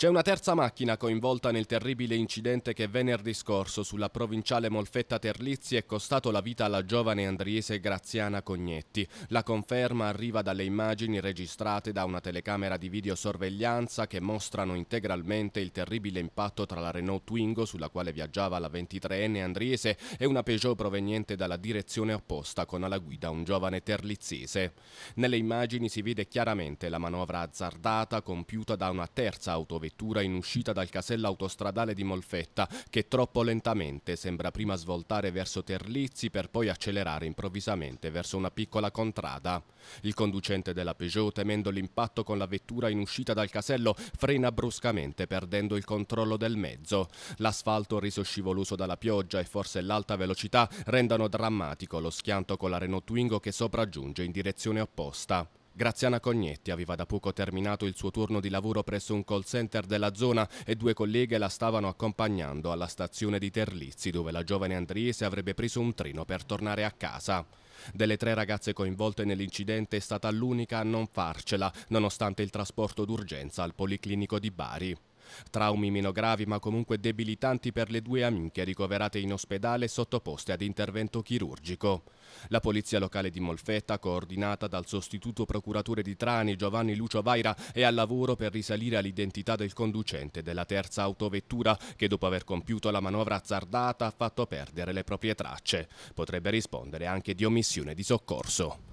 C'è una terza macchina coinvolta nel terribile incidente che venerdì scorso sulla provinciale Molfetta Terlizzi è costato la vita alla giovane andriese Graziana Cognetti. La conferma arriva dalle immagini registrate da una telecamera di videosorveglianza che mostrano integralmente il terribile impatto tra la Renault Twingo sulla quale viaggiava la 23enne andriese e una Peugeot proveniente dalla direzione opposta con alla guida un giovane terlizzese. Nelle immagini si vede chiaramente la manovra azzardata compiuta da una terza autovettura vettura in uscita dal casello autostradale di Molfetta che troppo lentamente sembra prima svoltare verso Terlizzi per poi accelerare improvvisamente verso una piccola contrada. Il conducente della Peugeot, temendo l'impatto con la vettura in uscita dal casello, frena bruscamente perdendo il controllo del mezzo. L'asfalto riso scivoloso dalla pioggia e forse l'alta velocità rendono drammatico lo schianto con la Renault Twingo che sopraggiunge in direzione opposta. Graziana Cognetti aveva da poco terminato il suo turno di lavoro presso un call center della zona e due colleghe la stavano accompagnando alla stazione di Terlizzi dove la giovane andriese avrebbe preso un treno per tornare a casa. Delle tre ragazze coinvolte nell'incidente è stata l'unica a non farcela, nonostante il trasporto d'urgenza al Policlinico di Bari. Traumi meno gravi ma comunque debilitanti per le due amiche ricoverate in ospedale e sottoposte ad intervento chirurgico. La polizia locale di Molfetta, coordinata dal sostituto procuratore di Trani Giovanni Lucio Vaira, è al lavoro per risalire all'identità del conducente della terza autovettura che dopo aver compiuto la manovra azzardata ha fatto perdere le proprie tracce. Potrebbe rispondere anche di omissione di soccorso.